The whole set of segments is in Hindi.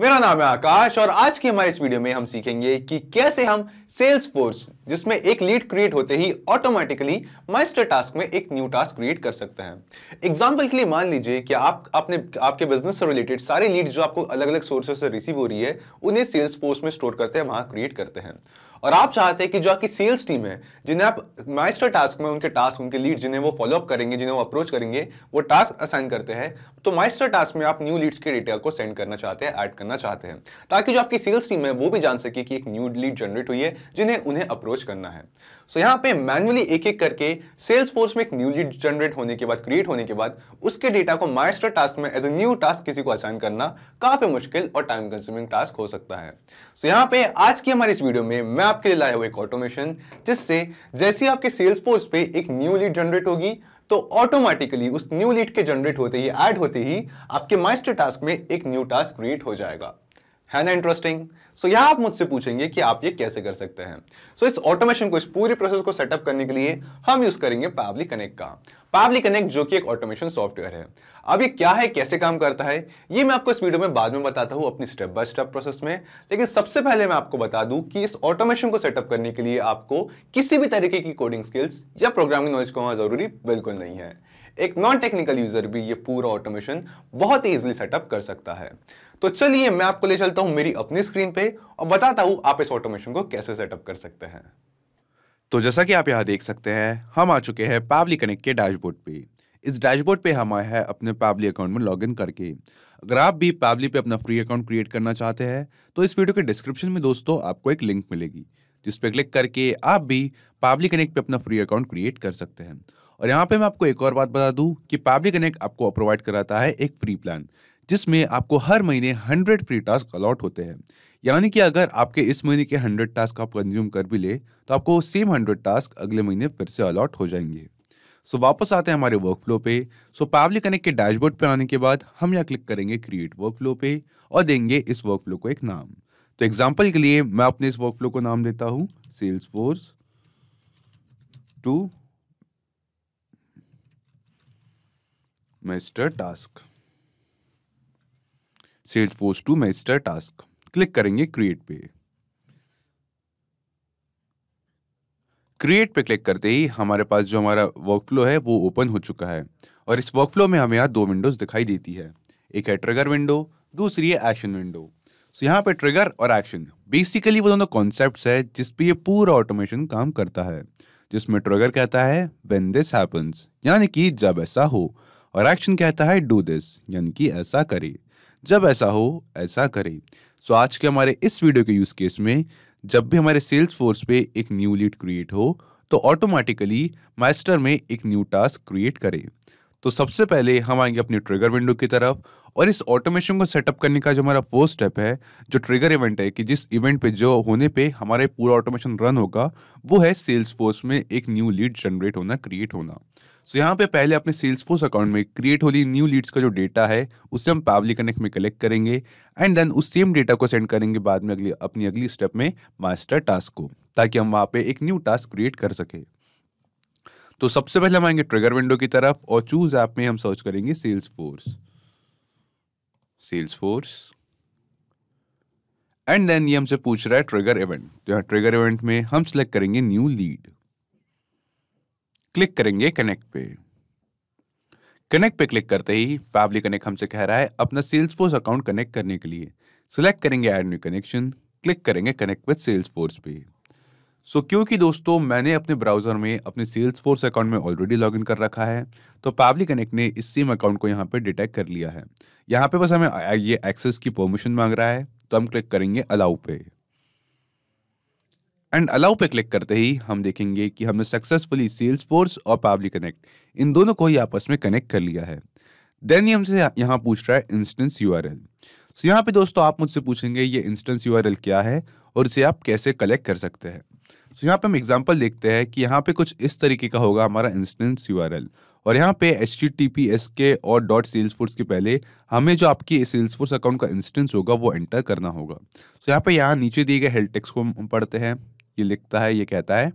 मेरा नाम है आकाश और आज के हमारे इस वीडियो में हम सीखेंगे कि कैसे हम सेल्स फोर्स जिसमें एक लीड क्रिएट होते ही ऑटोमेटिकली मास्टर टास्क में एक न्यू टास्क क्रिएट कर सकते हैं एग्जांपल के लिए मान लीजिए कि आप अपने आपके बिजनेस से रिलेटेड सारे लीड जो आपको अलग अलग सोर्सेस से रिसीव हो रही है उन्हें सेल्स फोर्स में स्टोर करते हैं वहां क्रिएट करते हैं और आप चाहते हैं कि जो आपकी सेल्स टीम है जिन्हें आप मास्टर टास्क में उनके टास्क उनके लीड जिन्हें वो फॉलोअप करेंगे जिन्हें वो अप्रोच करेंगे वो टास्क असाइन करते हैं तो मास्टर टास्क में आप न्यू लीड्स के डिटेल को सेंड करना चाहते हैं ऐड करना करना चाहते हैं ताकि जो आपकी सेल्स टीम है वो भी जान सके कि एक न्यू लीड जनरेट हुई है जिन्हें उन्हें अप्रोच करना है सो so, यहाँ पे मैनुअली एक एक करके सेल्स फोर्स में एक न्यू लीड जनरेट होने के बाद क्रिएट होने के बाद उसके डेटा को माइस्टर टास्क में एज ए न्यू टास्क किसी को असाइन करना काफी मुश्किल और टाइम कंज्यूमिंग टास्क हो सकता है सो so, यहाँ पे आज की हमारी इस वीडियो में मैं आपके लिए लाया हुआ एक ऑटोमेशन जिससे जैसे आपके सेल्स फोर्स पे एक न्यू लीड जनरेट होगी तो ऑटोमेटिकली उस न्यू लीड के जनरेट होते ही ऐड होते ही आपके मास्टर टास्क में एक न्यू टास्क क्रिएट हो जाएगा है ना इंटरेस्टिंग सो यहां आप मुझसे पूछेंगे कि आप ये कैसे कर सकते हैं सो so, इस ऑटोमेशन को इस पूरी प्रोसेस को सेटअप करने के लिए हम यूज करेंगे पावली कनेक्ट का पावली कनेक्ट जो कि एक ऑटोमेशन सॉफ्टवेयर है अब ये क्या है कैसे काम करता है ये मैं आपको इस वीडियो में बाद में बताता हूं अपनी स्टेप बाय स्टेप प्रोसेस में लेकिन सबसे पहले मैं आपको बता दूं कि इस ऑटोमेशन को सेटअप करने के लिए आपको किसी भी तरीके की कोडिंग स्किल्स या प्रोग्रामिंग नॉलेज को होना जरूरी बिल्कुल नहीं है एक नॉन टेक्निकल यूजर भी ये पूरा ऑटोमेशन बहुत ईजिली सेटअप कर सकता है तो चलिए मैं आपको ले चलता हूं मेरी अपनी स्क्रीन पे और बताता हूं आप इस ऑटोमेशन को कैसे सेटअप कर सकते हैं तो जैसा कि आप यहां देख सकते हैं हम आ चुके हैं पावली कनेक्ट के डैशबोर्ड पे इस डैशबोर्ड पे हम आए हैं अपने पावली अकाउंट में लॉगिन करके अगर आप भी पावली पे अपना फ्री अकाउंट क्रिएट करना चाहते हैं तो इस वीडियो के डिस्क्रिप्शन में दोस्तों आपको एक लिंक मिलेगी जिस पर क्लिक करके आप भी पावली कनेक्ट पे अपना फ्री अकाउंट क्रिएट कर सकते हैं और यहाँ पे मैं आपको एक और बात बता दूँ कि पब्लिक कनेक्ट आपको प्रोवाइड कराता है एक फ्री प्लान जिसमें आपको हर महीने हंड्रेड फ्री टास्क अलॉट होते हैं यानी कि अगर आपके इस महीने के हंड्रेड टास्क आप कंज्यूम कर भी ले तो आपको सेम हंड्रेड टास्क अगले महीने फिर से अलॉट हो जाएंगे सो वापस आते हैं हमारे वर्क फ्लो पे सो पब्लिक कनेक्ट के डैशबोर्ड पर आने के बाद हम यहाँ क्लिक करेंगे क्रिएट वर्क फ्लो पे और देंगे इस वर्क फ्लो को एक नाम तो एग्जाम्पल के लिए मैं अपने इस वर्क फ्लो को नाम देता हूँ Salesforce to master task Salesforce to master task click करेंगे क्रिएट पे क्रिएट पे क्लिक करते ही हमारे पास जो हमारा वर्कफ्लो है वो ओपन हो चुका है और इस वर्कफ्लो में हमें यहाँ दो विंडोज़ दिखाई देती है एक है ट्रिगर विंडो दूसरी है एक्शन विंडो सो यहाँ पे ट्रिगर और एक्शन बेसिकली वो दोनों कॉन्सेप्ट है जिस पे ये पूरा ऑटोमेशन काम करता है जिसमें ट्रिगर कहता है वेन दिस हैपन्स यानी कि जब ऐसा हो और एक्शन कहता है डू दिस यानी कि ऐसा करे जब ऐसा हो ऐसा करे सो आज के हमारे इस वीडियो के यूज़ केस में जब भी हमारे सेल्स फोर्स पे एक न्यू लीड क्रिएट हो तो ऑटोमेटिकली मास्टर में एक न्यू टास्क क्रिएट करे तो सबसे पहले हम आएंगे अपनी ट्रिगर विंडो की तरफ और इस ऑटोमेशन को सेटअप करने का जो हमारा फर्स्ट स्टेप है जो ट्रिगर इवेंट है कि जिस इवेंट पे जो होने पे हमारे पूरा ऑटोमेशन रन होगा वो है सेल्स फोर्स में एक न्यू लीड जनरेट होना क्रिएट होना सो so, यहाँ पे पहले अपने सेल्स फोर्स अकाउंट में क्रिएट होली न्यू लीड्स का जो डेटा है उसे हम पावली कनेक्ट में कलेक्ट करेंगे एंड देन उस सेम डेटा को सेंड करेंगे बाद में अगली अपनी अगली स्टेप में मास्टर टास्क को ताकि हम वहाँ पे एक न्यू टास्क क्रिएट कर सकें तो सबसे पहले हम आएंगे ट्रिगर विंडो की तरफ और चूज ऐप में हम सर्च करेंगे Salesforce Salesforce and then ये हमसे पूछ रहा है ट्रिगर इवेंट तो यहाँ ट्रिगर इवेंट में हम सिलेक्ट करेंगे न्यू लीड क्लिक करेंगे कनेक्ट पे कनेक्ट पे क्लिक करते ही पैबली कनेक्ट हमसे कह रहा है अपना सेल्स फोर्स अकाउंट कनेक्ट करने के लिए सिलेक्ट करेंगे एड न्यू कनेक्शन क्लिक करेंगे कनेक्ट विद फोर्स पे सो so, क्योंकि दोस्तों मैंने अपने ब्राउज़र में अपने सेल्स फोर्स अकाउंट में ऑलरेडी लॉगिन कर रखा है तो पब्लिक कनेक्ट ने इस सेम अकाउंट को यहाँ पे डिटेक्ट कर लिया है यहाँ पे बस हमें ये एक्सेस की परमिशन मांग रहा है तो हम क्लिक करेंगे अलाउ पे एंड अलाउ पे क्लिक करते ही हम देखेंगे कि हमने सक्सेसफुली सेल्स फोर्स और पब्लिक कनेक्ट इन दोनों को ही आपस में कनेक्ट कर लिया है देन ये हमसे यहाँ पूछ रहा है इंस्टेंस यू आर एल यहाँ पे दोस्तों आप मुझसे पूछेंगे ये इंस्टेंस यू आर एल क्या है और इसे आप कैसे कलेक्ट कर सकते हैं तो यहाँ पे हम एग्जाम्पल देखते हैं कि यहाँ पे कुछ इस तरीके का होगा हमारा इंस्टेंस यू और यहाँ पे H T T P S के और डॉट सेल्स फोर्स के पहले हमें जो आपकी सेल्स फोर्स अकाउंट का इंस्टेंस होगा वो एंटर करना होगा तो यहाँ पे यहाँ नीचे दिए गए हेल्थ टेक्स को हम पढ़ते हैं ये लिखता है ये कहता है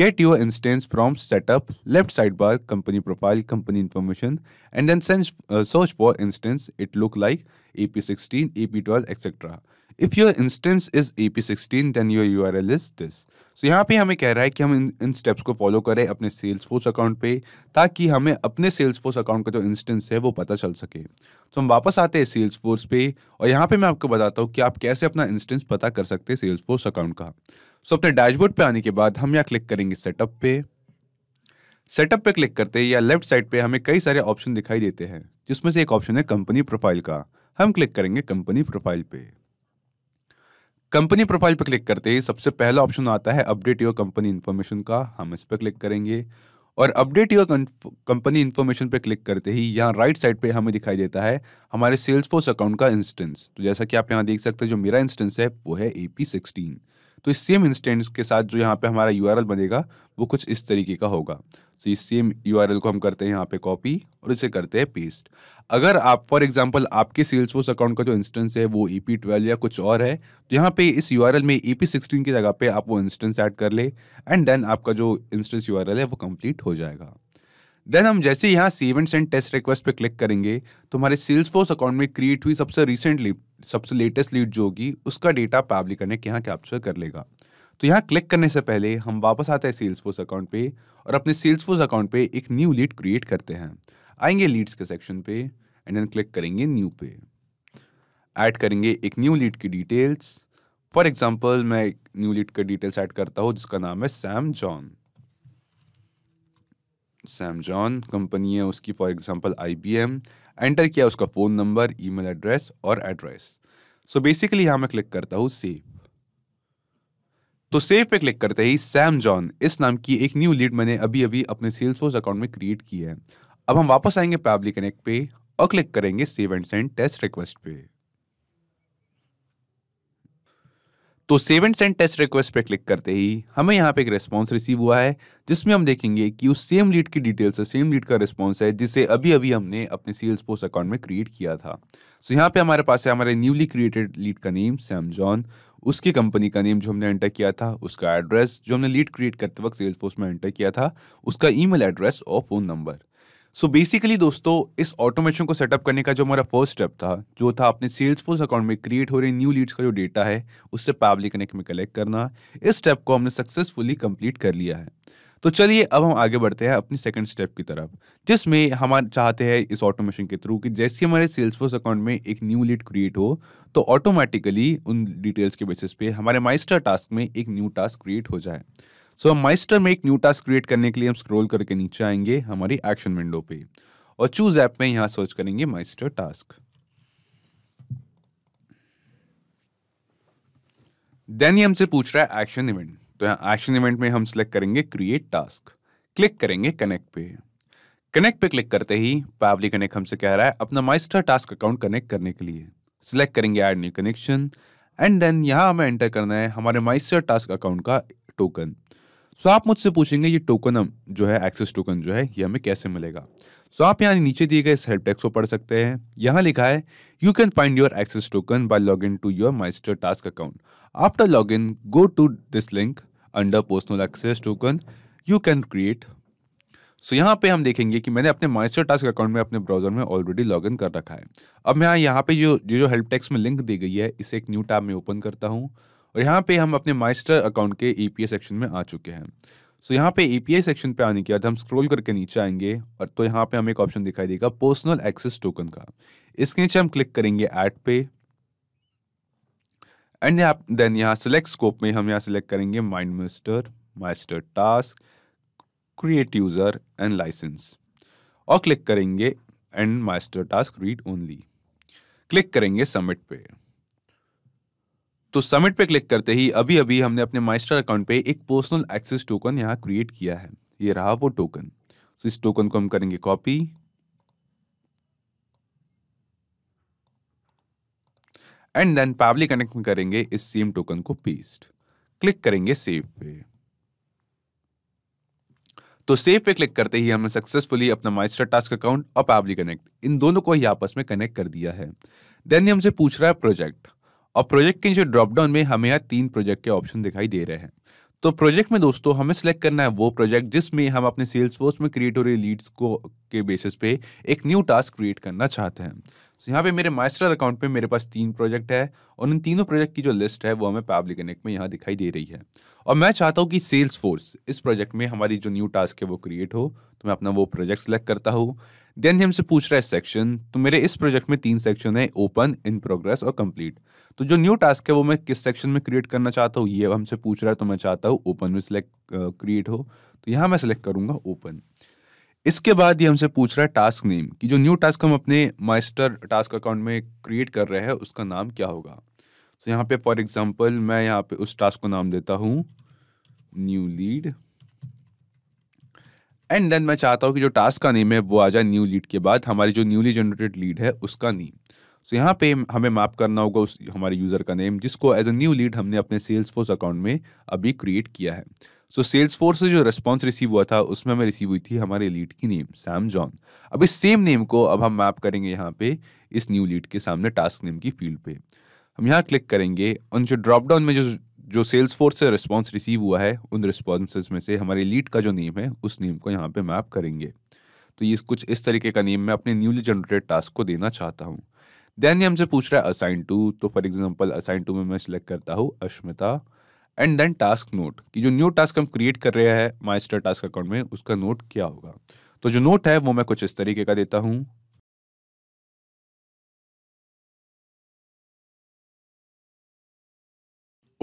get instance from setup left side bar company profile company information and then search for instance it look like A P sixteen A P twelve etcetera if your instance is A P sixteen then your U R L is this so यहाँ पे हमें कह रहा है कि हम इन इन स्टेप्स को फॉलो करें अपने सेल्स फोर्स अकाउंट पे ताकि हमें अपने सेल्स फोर्स अकाउंट का जो इंस्टेंस है वो पता चल सके तो हम वापस आते हैं सेल्स फोर्स पे और यहाँ पे मैं आपको बताता हूँ कि आप कैसे अपना इंस्टेंस पता कर सकते हैं सेल्स फोर्स अकाउंट का सो अपने डैशबोर्ड पे आने के बाद हम यहाँ क्लिक करेंगे सेटअप पे सेटअप पे क्लिक करते या लेफ्ट साइड पे हमें कई सारे ऑप्शन दिखाई देते हैं जिसमें से एक ऑप्शन है कंपनी प्रोफाइल का हम क्लिक करेंगे कंपनी प्रोफाइल पे कंपनी प्रोफाइल पर क्लिक करते ही सबसे पहला ऑप्शन आता है अपडेट योर कंपनी इन्फॉर्मेशन का हम इस पर क्लिक करेंगे और अपडेट योर कंपनी इन्फॉर्मेशन पर क्लिक करते ही यहाँ राइट साइड पे हमें दिखाई देता है हमारे सेल्स फोर्स अकाउंट का इंस्टेंस तो जैसा कि आप यहाँ देख सकते हैं जो मेरा इंस्टेंस है वो है ए पी सिक्सटीन तो इस सेम इंस्टेंस के साथ जो यहाँ पे हमारा यू बनेगा वो कुछ इस तरीके का होगा सो इस सेम यू को हम करते हैं यहाँ पे कॉपी और इसे करते हैं पेस्ट अगर आप फॉर एग्जांपल आपके सेल्स फोर्स अकाउंट का जो इंस्टेंस है वो ई पी ट्वेल्व या कुछ और है तो यहाँ पे इस यू में ई पी सिक्सटीन की जगह पे आप वो इंस्टेंस ऐड कर ले एंड देन आपका जो इंस्टेंस यू है वो कंप्लीट हो जाएगा देन हम जैसे यहाँ save and send test request पे क्लिक करेंगे तो हमारे सेल्स फोर्स अकाउंट में क्रिएट हुई सबसे रिसेंट सबसे लेटेस्ट लीड जो होगी उसका डेटा पब्लिक कनेक्ट यहाँ कैप्चर कर लेगा तो यहाँ क्लिक करने से पहले हम वापस आते हैं सेल्स फोर्स अकाउंट पे और अपने सेल्स फोर्स अकाउंट पे एक न्यू लीड क्रिएट करते हैं आएंगे लीड्स के सेक्शन पे एंड देन क्लिक करेंगे न्यू पे ऐड करेंगे एक न्यू लीड की डिटेल्स फॉर एग्जाम्पल मैं एक न्यू लीड का डिटेल्स ऐड करता हूँ जिसका नाम है Sam John Sam John company है उसकी फॉर एग्जाम्पल आई एंटर किया उसका फ़ोन नंबर ईमेल एड्रेस और एड्रेस सो बेसिकली यहाँ मैं क्लिक करता हूँ सेव तो सेव पे क्लिक करते ही सैम जॉन इस नाम की एक न्यू लीड मैंने अभी अभी अपने सेल्सफोर्स अकाउंट में क्रिएट की है अब हम वापस आएंगे पैबली कनेक्ट पे और क्लिक करेंगे save and send test request पे तो save and send test request पे क्लिक करते ही हमें यहाँ पे एक रिस्पॉन्स रिसीव हुआ है जिसमें हम देखेंगे कि उस सेम लीड की डिटेल्स है सेम लीड का रिस्पॉन्स है जिसे अभी अभी हमने अपने सेल्स फोर्स अकाउंट में क्रिएट किया था सो so यहाँ पे हमारे पास है हमारे न्यूली क्रिएटेड लीड का नेम सैम जॉन उसकी कंपनी का नेम जो हमने एंटर किया था उसका एड्रेस जो हमने लीड क्रिएट करते वक्त सेल्स फोर्स में एंटर किया था उसका ईमेल एड्रेस और फ़ोन नंबर सो बेसिकली दोस्तों इस ऑटोमेशन को सेटअप करने का जो हमारा फर्स्ट स्टेप था जो था अपने सेल्स फोर्स अकाउंट में क्रिएट हो रहे न्यू लीड्स का जो डेटा है उससे पैबली कनेक्ट में कलेक्ट करना इस स्टेप को हमने सक्सेसफुली कंप्लीट कर लिया है तो चलिए अब हम आगे बढ़ते हैं अपनी सेकंड स्टेप की तरफ जिसमें हम चाहते हैं इस ऑटोमेशन के थ्रू कि जैसे हमारे सेल्सफोर्स अकाउंट में एक न्यू लीड क्रिएट हो तो ऑटोमेटिकली उन डिटेल्स के बेसिस पे हमारे माइस्टर टास्क में एक न्यू टास्क क्रिएट हो जाए सो so, हम माइस्टर में एक न्यू टास्क क्रिएट करने के लिए हम स्क्रोल करके नीचे आएंगे हमारी एक्शन विंडो पे और चूज ऐप में यहाँ सर्च करेंगे माइस्टर टास्क देन ये हमसे पूछ रहा है एक्शन इवेंट तो यहाँ एक्शन इवेंट में हम सिलेक्ट करेंगे क्रिएट टास्क क्लिक करेंगे कनेक्ट पे कनेक्ट पे क्लिक करते ही पैबली कनेक्ट हमसे कह रहा है अपना माइस्टर टास्क अकाउंट कनेक्ट करने के लिए सिलेक्ट करेंगे add new connection and then यहाँ हमें एंटर करना है हमारे माइस्टर टास्क अकाउंट का टोकन सो आप मुझसे पूछेंगे ये टोकन हम जो है एक्सेस टोकन जो है ये हमें कैसे मिलेगा सो आप यहाँ नीचे दिए गए हेल्प टेक्स को पढ़ सकते हैं यहाँ लिखा है you can find your access token by log in to your MeisterTask account after log in go to this link under personal access token you can create so यहाँ पे हम देखेंगे कि मैंने अपने माइस्टर टास्क अकाउंट में अपने ब्राउजर में ऑलरेडी लॉग इन कर रखा है अब मैं यहाँ पे जो जो हेल्प टेक्स में लिंक दी गई है इसे एक न्यू टैब में ओपन करता हूँ और यहाँ पे हम अपने माइस्टर अकाउंट के ई e सेक्शन में आ चुके हैं सो so, यहाँ पे ए e सेक्शन पे आने के बाद हम स्क्रॉल करके नीचे आएंगे और तो यहाँ पे हमें एक ऑप्शन दिखाई देगा पर्सनल एक्सेस टोकन का इसके नीचे हम क्लिक करेंगे ऐड पे एंड यहाँ देन यहाँ सेलेक्ट स्कोप में हम यहाँ सेलेक्ट करेंगे mind mister master task create user and license और क्लिक करेंगे and master task read only click करेंगे सबमिट पे तो सबमिट पे क्लिक करते ही अभी अभी हमने अपने मास्टर अकाउंट पे एक पर्सनल एक्सेस टोकन यहाँ क्रिएट किया है ये रहा वो टोकन तो इस टोकन को हम करेंगे copy and then Pabbly connect में करेंगे इस सेम टोकन को पेस्ट क्लिक करेंगे सेव पे तो सेव पे क्लिक करते ही हमने सक्सेसफुली अपना माइस्टर टास्क अकाउंट और पावली कनेक्ट इन दोनों को ही आपस में कनेक्ट कर दिया है देन ये हमसे पूछ रहा है प्रोजेक्ट और प्रोजेक्ट के नीचे ड्रॉपडाउन में हमें यहाँ तीन प्रोजेक्ट के ऑप्शन दिखाई दे रहे हैं तो प्रोजेक्ट में दोस्तों हमें सेलेक्ट करना है वो प्रोजेक्ट जिसमें हम अपने सेल्स फोर्स में क्रिएट हो रही लीड्स को के बेसिस पे एक न्यू टास्क क्रिएट करना चाहते हैं सो यहाँ पे मेरे मास्टर अकाउंट पे मेरे पास तीन प्रोजेक्ट है और इन तीनों प्रोजेक्ट की जो लिस्ट है वो हमें पैबली कनेक्ट में यहाँ दिखाई दे रही है और मैं चाहता हूँ कि सेल्स फोर्स इस प्रोजेक्ट में हमारी जो न्यू टास्क है वो क्रिएट हो तो मैं अपना वो प्रोजेक्ट सेलेक्ट करता हूँ देन ये हमसे पूछ रहा है सेक्शन तो मेरे इस प्रोजेक्ट में तीन सेक्शन है ओपन इन प्रोग्रेस और कम्प्लीट तो जो न्यू टास्क है वो मैं किस सेक्शन में क्रिएट करना चाहता हूँ ये हमसे पूछ रहा है तो मैं चाहता हूँ ओपन में सेलेक्ट क्रिएट हो तो यहाँ मैं सिलेक्ट करूँगा ओपन इसके बाद ये हमसे पूछ रहा है टास्क नेम कि जो न्यू टास्क हम अपने माइस्टर टास्क अकाउंट में क्रिएट कर रहे हैं उसका नाम क्या होगा सो so, यहाँ पे फॉर एग्जांपल मैं यहाँ पे उस टास्क को नाम देता हूँ न्यू लीड एंड देन मैं चाहता हूँ कि जो टास्क का नेम है वो आ जाए न्यू लीड के बाद हमारी जो न्यूली जनरेटेड लीड है उसका नेम सो so, यहाँ पे हमें मैप करना होगा उस हमारे यूज़र का नेम जिसको एज अ न्यू लीड हमने अपने सेल्स फोर्स अकाउंट में अभी क्रिएट किया है सो सेल्स फोर्स से जो रिस्पॉन्स रिसीव हुआ था उसमें हमें रिसीव हुई थी हमारे लीड की नेम सैम जॉन अब इस सेम नेम को अब हम मैप करेंगे यहाँ पे इस न्यू लीड के सामने टास्क नेम की फील्ड पे हम यहाँ क्लिक करेंगे और जो ड्रॉप डाउन में जो जो सेल्स फोर्स से रिस्पॉन्स रिसीव हुआ है उन रिस्पॉन्सेज में से हमारे लीड का जो नेम है उस नेम को यहाँ पे मैप करेंगे तो ये कुछ इस तरीके का नेम मैं अपने न्यूली जनरेटेड टास्क को देना चाहता हूँ देन ये हमसे पूछ रहा है असाइन टू तो फॉर एग्जाम्पल असाइन टू में मैं सिलेक्ट करता हूँ Ashmita and then task note कि जो न्यू टास्क हम क्रिएट कर रहे हैं माइस्टर टास्क अकाउंट में उसका नोट क्या होगा तो जो नोट है वो मैं कुछ इस तरीके का देता हूँ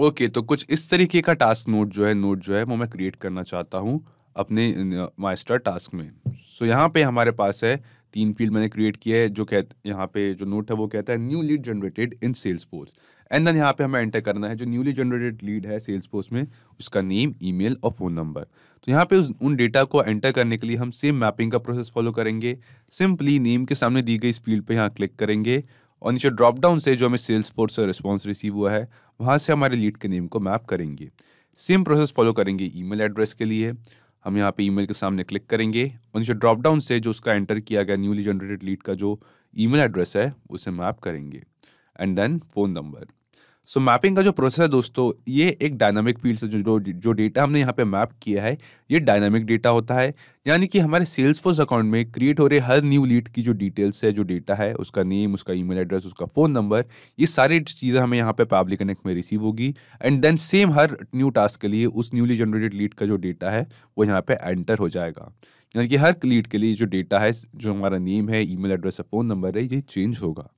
ओके okay, तो कुछ इस तरीके का टास्क नोट जो है नोट जो है वो मैं क्रिएट करना चाहता हूँ अपने माइस्टर टास्क में सो so, यहाँ पे हमारे पास है तीन फील्ड मैंने क्रिएट किया है जो कह यहाँ पे जो नोट है वो कहता है new lead generated in Salesforce and then यहाँ पे हमें एंटर करना है जो न्यूली जनरेटेड लीड है सेल्स फोर्स में उसका नेम ईमेल और फ़ोन नंबर तो यहाँ पे उस उन डेटा को एंटर करने के लिए हम सेम मैपिंग का प्रोसेस फॉलो करेंगे सिंपली नेम के सामने दी गई इस फील्ड पर यहाँ क्लिक करेंगे और नीचे ड्रॉप डाउन से जो हमें सेल्स फोर्स से रिस्पॉन्स रिसीव हुआ है वहाँ से हमारे लीड के नेम को मैप करेंगे सेम प्रोसेस फॉलो करेंगे ईमेल एड्रेस के लिए हम यहाँ पे ईमेल के सामने क्लिक करेंगे और नीचे ड्रॉपडाउन से जो उसका एंटर किया गया न्यूली जनरेटेड लीड का जो ईमेल एड्रेस है उसे मैप करेंगे and then phone number so mapping का जो प्रोसेस है दोस्तों ये एक डायनामिक फील्ड से जो जो डेटा हमने यहाँ पे मैप किया है ये डायनामिक डेटा होता है यानी कि हमारे सेल्स फोर्स अकाउंट में क्रिएट हो रहे हर न्यू लीड की जो डिटेल्स है जो डेटा है उसका नेम उसका ई एड्रेस उसका फ़ोन नंबर ये सारी चीज़ें हमें यहाँ पे पब्लिक कनेक्ट में रिसीव होगी एंड देन सेम हर न्यू टास्क के लिए उस न्यूली जनरेटेड लीड का जो डेटा है वो यहाँ पर एंटर हो जाएगा यानी कि हर लीड के लिए जो डेटा है जो हमारा नेम है ईमेल एड्रेस है फ़ोन नंबर है ये चेंज होगा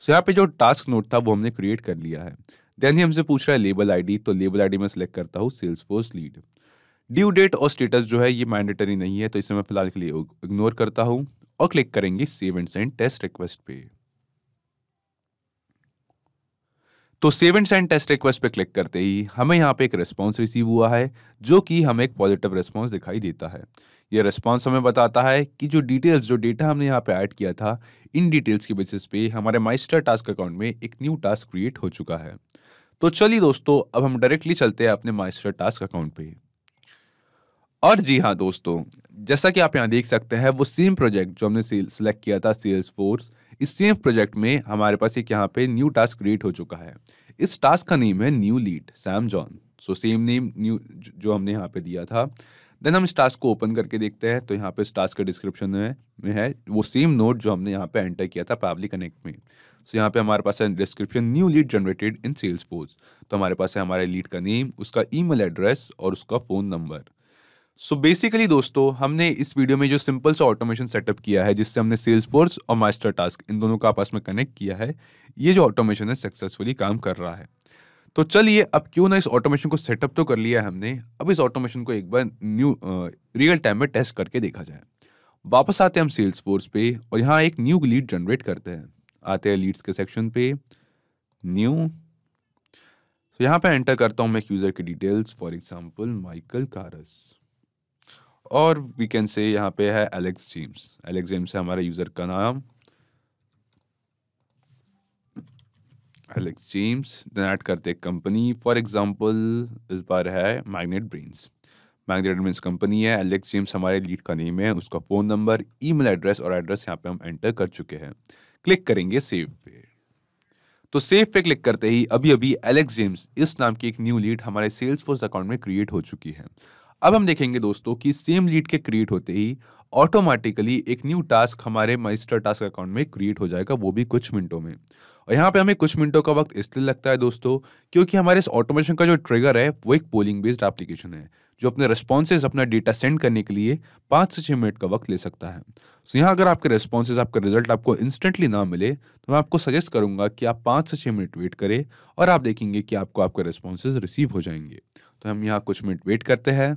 सो यहाँ पे जो टास्क नोट था वो हमने क्रिएट कर लिया है देन ही हमसे पूछ रहा है लेबल आईडी तो लेबल आईडी मैं सेलेक्ट करता हूँ Salesforce lead due date और स्टेटस जो है ये मैंडेटरी नहीं है तो इसे मैं फिलहाल के लिए इग्नोर करता हूँ और क्लिक करेंगे save and send test request पे तो save and send test request पे क्लिक करते ही हमें यहाँ पे एक रिस्पॉन्स रिसीव हुआ है जो कि हमें एक पॉजिटिव रिस्पॉन्स दिखाई देता है यह रिस्पॉन्स हमें बताता है कि जो डिटेल्स जो डेटा हमने यहाँ पे ऐड किया था इन डिटेल्स की बेसिस पे हमारे माइस्टर टास्क अकाउंट में एक न्यू टास्क क्रिएट हो चुका है तो चलिए दोस्तों अब हम डायरेक्टली चलते हैं अपने माइस्टर टास्क अकाउंट पे और जी हाँ दोस्तों जैसा कि आप यहाँ देख सकते हैं वो सेम प्रोजेक्ट जो हमने सेलेक्ट किया था सेल्स फोर्स इस सेम प्रोजेक्ट में हमारे पास एक यहाँ पे न्यू टास्क क्रिएट हो चुका है इस टास्क का नेम है new lead Sam John so same name new जो हमने यहाँ पे दिया था देन हम इस टास्क को ओपन करके देखते हैं तो यहाँ पे इस टास्क का डिस्क्रिप्शन में, में है वो सेम नोट जो हमने यहाँ पे एंटर किया था पैबली कनेक्ट में सो so, यहाँ पे हमारे पास है description new lead generated in sales तो हमारे पास है हमारे लीड का नेम उसका ईमेल एड्रेस और उसका phone number so so basically दोस्तों हमने इस वीडियो में जो सिंपल सा ऑटोमेशन सेटअप किया है जिससे हमने सेल्स फोर्स और मास्टर टास्क इन दोनों का आपस में कनेक्ट किया है ये जो ऑटोमेशन है सक्सेसफुली काम कर रहा है तो चलिए अब क्यों ना इस ऑटोमेशन को सेटअप तो कर लिया है हमने अब इस ऑटोमेशन को एक बार न्यू रियल टाइम में टेस्ट करके देखा जाए वापस आते हैं हम सेल्स फोर्स पे और यहाँ एक न्यू लीड जनरेट करते हैं आते हैं लीड्स के सेक्शन पे न्यू तो यहाँ पे एंटर करता हूँ मैं यूज़र की details for example Michael Karas और वी कैन से यहाँ पे है एलेक्स जेम्स एलेक्स जेम्स है हमारे यूज़र का नाम एलेक्स जेम्स देन ऐड करते कंपनी फॉर एग्जांपल इस बार है Magnet Brains Magnet Brains company है एलेक्स जेम्स हमारे लीड का नेम है उसका फ़ोन नंबर ईमेल एड्रेस और एड्रेस यहाँ पे हम एंटर कर चुके हैं क्लिक करेंगे सेव पे तो सेव पे क्लिक करते ही अभी अभी एलेक्स जेम्स इस नाम की एक न्यू लीड हमारे सेल्स फोर्स अकाउंट में क्रिएट हो चुकी है अब हम देखेंगे दोस्तों कि सेम लीड के क्रिएट होते ही ऑटोमेटिकली एक न्यू टास्क हमारे मास्टर टास्क अकाउंट में क्रिएट हो जाएगा वो भी कुछ मिनटों में और यहाँ पे हमें कुछ मिनटों का वक्त इसलिए लगता है दोस्तों क्योंकि हमारे इस ऑटोमेशन का जो ट्रिगर है वो एक पोलिंग बेस्ड एप्लीकेशन है जो अपने रिस्पॉन्सेज अपना डेटा सेंड करने के लिए पाँच से छः मिनट का वक्त ले सकता है सो यहाँ अगर आपके रिस्पॉन्सेज आपका रिजल्ट आपको इंस्टेंटली ना मिले तो मैं आपको सजेस्ट करूँगा कि आप पाँच से छः मिनट वेट करें और आप देखेंगे कि आपको आपके रिस्पॉन्सेज रिसीव हो जाएंगे तो हम यहाँ कुछ मिनट वेट करते हैं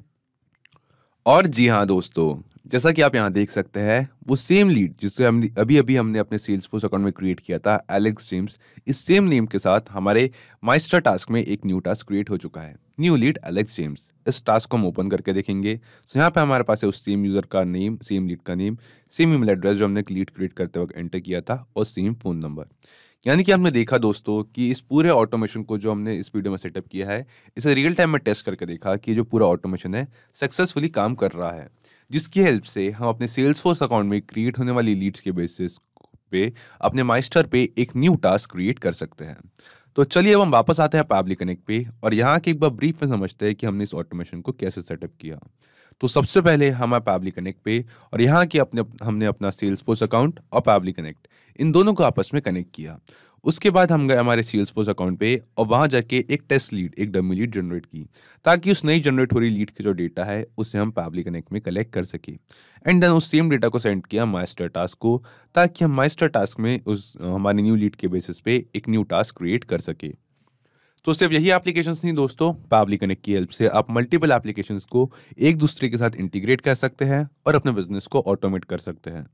और जी हाँ दोस्तों जैसा कि आप यहाँ देख सकते हैं वो सेम लीड जिसे हम अभी अभी हमने अपने सेल्स फोर्स अकाउंट में क्रिएट किया था एलेक्स जेम्स इस सेम नेम के साथ हमारे माइस्टर टास्क में एक न्यू टास्क क्रिएट हो चुका है न्यू लीड एलेक्स जेम्स इस टास्क को हम ओपन करके देखेंगे सो यहाँ पे हमारे पास है उस सेम यूज़र का नेम सेम लीड का नेम सेम ईमेल एड्रेस जो हमने लीड क्रिएट करते वक्त एंटर किया था और सेम फ़ोन नंबर यानी कि हमने देखा दोस्तों कि इस पूरे ऑटोमेशन को जो हमने इस वीडियो में सेटअप किया है इसे रियल टाइम में टेस्ट करके देखा कि जो पूरा ऑटोमेशन है सक्सेसफुली काम कर रहा है जिसकी हेल्प से हम अपने सेल्स फोर्स अकाउंट में क्रिएट होने वाली लीड्स के बेसिस पे अपने माइस्टर पे एक न्यू टास्क क्रिएट कर सकते हैं तो चलिए अब हम वापस आते हैं पब्लिक कनेक्ट पे और यहाँ के एक बार ब्रीफ में समझते हैं कि हमने इस ऑटोमेशन को कैसे सेटअप किया तो सबसे पहले हम आप एबली कनेक्ट पे और यहाँ की अपने हमने अपना सेल्स फोर्स अकाउंट और एबली कनेक्ट इन दोनों को आपस में कनेक्ट किया उसके बाद हम गए हमारे सेल्स फोर्स अकाउंट पे और वहाँ जाके एक टेस्ट लीड एक डमी लीड जनरेट की ताकि उस नई जनरेट हो रही लीड के जो डेटा है उसे हम पैबली कनेक्ट में कलेक्ट कर सके एंड देन उस सेम डेटा को सेंड किया मास्टर टास्क को ताकि हम मास्टर टास्क में उस हमारे न्यू लीड के बेसिस पे एक न्यू टास्क क्रिएट कर सके तो सिर्फ यही एप्लीकेशन नहीं दोस्तों पैबली कनेक्ट की हेल्प से आप मल्टीपल एप्लीकेशन को एक दूसरे के साथ इंटीग्रेट कर सकते हैं और अपने बिजनेस को ऑटोमेट कर सकते हैं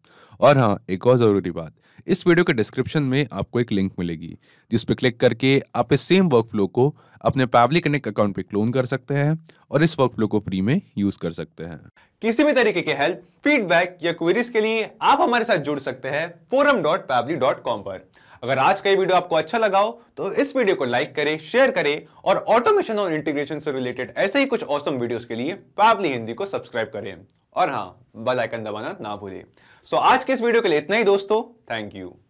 और हाँ एक और ज़रूरी बात इस वीडियो के डिस्क्रिप्शन में आपको एक लिंक मिलेगी जिस पर क्लिक करके आप इस सेम वर्क फ्लो को अपने पैबली कनेक्ट अकाउंट पे क्लोन कर सकते हैं और इस वर्क फ्लो को फ्री में यूज कर सकते हैं किसी भी तरीके के हेल्प फीडबैक या क्वेरीज के लिए आप हमारे साथ जुड़ सकते हैं फोरम पर अगर आज का ये वीडियो आपको अच्छा लगा हो तो इस वीडियो को लाइक करें शेयर करें और ऑटोमेशन और इंटीग्रेशन से रिलेटेड ऐसे ही कुछ औसम वीडियोस के लिए पैबली हिंदी को सब्सक्राइब करें और हाँ बेल आइकन दबाना ना भूलें सो आज के इस वीडियो के लिए इतना ही दोस्तों थैंक यू